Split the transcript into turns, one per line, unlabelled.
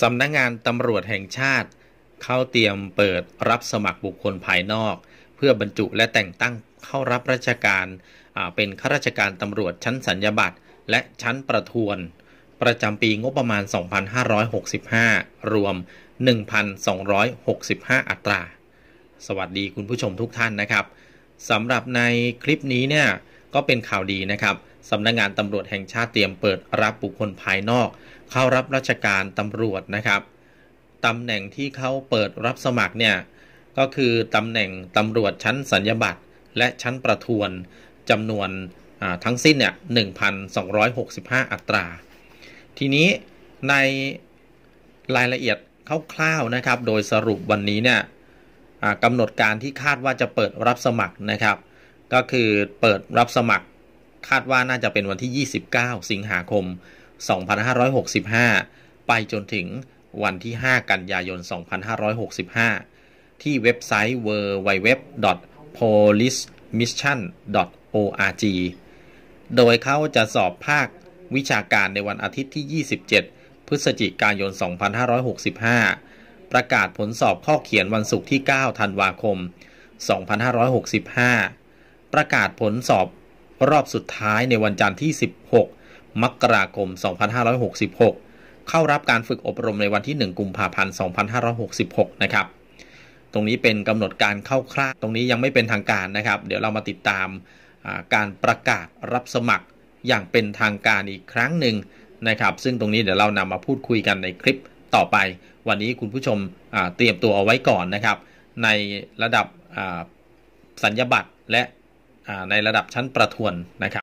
สำนักงงานตำรวจแห่งชาติ เข้าเตรียมเปิดรับสมัครบุคคลภายนอก เพื่อบรรจุและแต่งตั้งเข้ารับราชการ เป็นข้าราชการตำรวจชั้นสัญญาบัตรและชั้นประทวน ประจำปีงบประมาณ 2,565 รวม 1,265 อัตรา สวัสดีคุณผู้ชมทุกท่านนะครับสำหรับในคลิปนี้เนี่ย ก็เป็นข่าวดีนะครับสำนักงงานตำรวจแห่งชาติเตรียมเปิดรับบุคคลภายนอก เข้ารับราชการตำรวจนะครับตำแหน่งที่เขาเปิดรับสมัครเนี่ยก็คือตำแหน่งตำรวจชั้นสัญญบัตรและชั้นประทวนจำนวนทั้งสิ้นเนี่ย1,265อัตรา ทีนี้ในรายละเอียดคร่าวๆนะครับโดยสรุปวันนี้เนี่ยกำหนดการที่คาดว่าจะเปิดรับสมัครนะครับก็คือเปิดรับสมัครคาดว่าน่าจะเป็นวันที่ 29 สิงหาคม 2565 ไปจนถึงวันที่ 5 กันยายน 2565 ที่เว็บไซต์ www.policemission.org โดยเขาจะสอบภาควิชาการในวันอาทิตย์ที่ 27 พฤศจิกายน 2565 ประกาศผลสอบข้อเขียนวันศุกร์ที่ 9 ธันวาคม 2565 ประกาศผลสอบรอบสุดท้ายในวันจันทร์ที่ 16 มกราคม 2566 เข้ารับการฝึกอบรมในวันที่ 1 กุมภาพันธ์ 2566 นะครับ ตรงนี้เป็นกำหนดการเข้าคร่าตรงนี้ยังไม่เป็นทางการนะครับ เดี๋ยวเรามาติดตามการประกาศรับสมัครอย่างเป็นทางการอีกครั้งหนึ่งนะครับ ซึ่งตรงนี้เดี๋ยวเรานำมาพูดคุยกันในคลิปต่อไป วันนี้คุณผู้ชมเตรียมตัวเอาไว้ก่อนนะครับ ในระดับสัญญบัตรและในระดับชั้นประทวนนะครับ